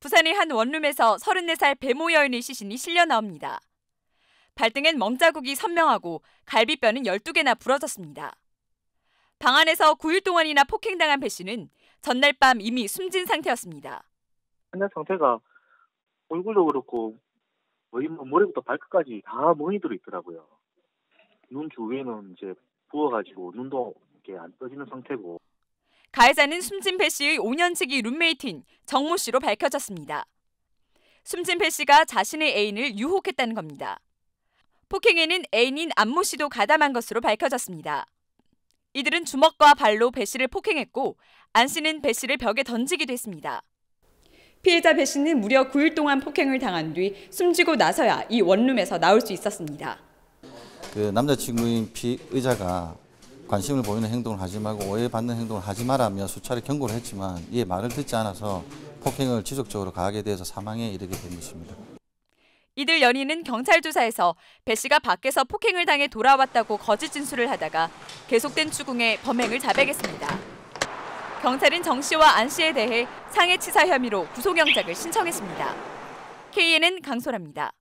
부산의 한 원룸에서 34살 배모 여인의 시신이 실려 나옵니다. 발등엔 멍자국이 선명하고 갈비뼈는 12개나 부러졌습니다. 방 안에서 9일 동안이나 폭행당한 배 씨는 전날 밤 이미 숨진 상태였습니다. 현 상태가 얼굴도 그렇고 머리부터 뭐 발끝까지 다 멍이 들어 있더라고요. 눈 주위에는 이제 부어가지고 눈도 이렇게 안 떠지는 상태고 가해자는 숨진 배 씨의 5년치기 룸메이트인 정모 씨로 밝혀졌습니다. 숨진 배 씨가 자신의 애인을 유혹했다는 겁니다. 폭행에는 애인인 안모 씨도 가담한 것으로 밝혀졌습니다. 이들은 주먹과 발로 배 씨를 폭행했고 안 씨는 배 씨를 벽에 던지기도 했습니다. 피해자 배 씨는 무려 9일 동안 폭행을 당한 뒤 숨지고 나서야 이 원룸에서 나올 수 있었습니다. 그 남자친구인 피 의자가 관심을 보이는 행동을 하지 말고 오해받는 행동을 하지 말라며 수차례 경고를 했지만 이에 말을 듣지 않아서 폭행을 지속적으로 가하게 돼서 사망에 이르게 된 것입니다. 이들 연인은 경찰 조사에서 배 씨가 밖에서 폭행을 당해 돌아왔다고 거짓 진술을 하다가 계속된 추궁에 범행을 자백했습니다. 경찰은 정 씨와 안 씨에 대해 상해치사 혐의로 구속영장을 신청했습니다. KNN 강소라입니다.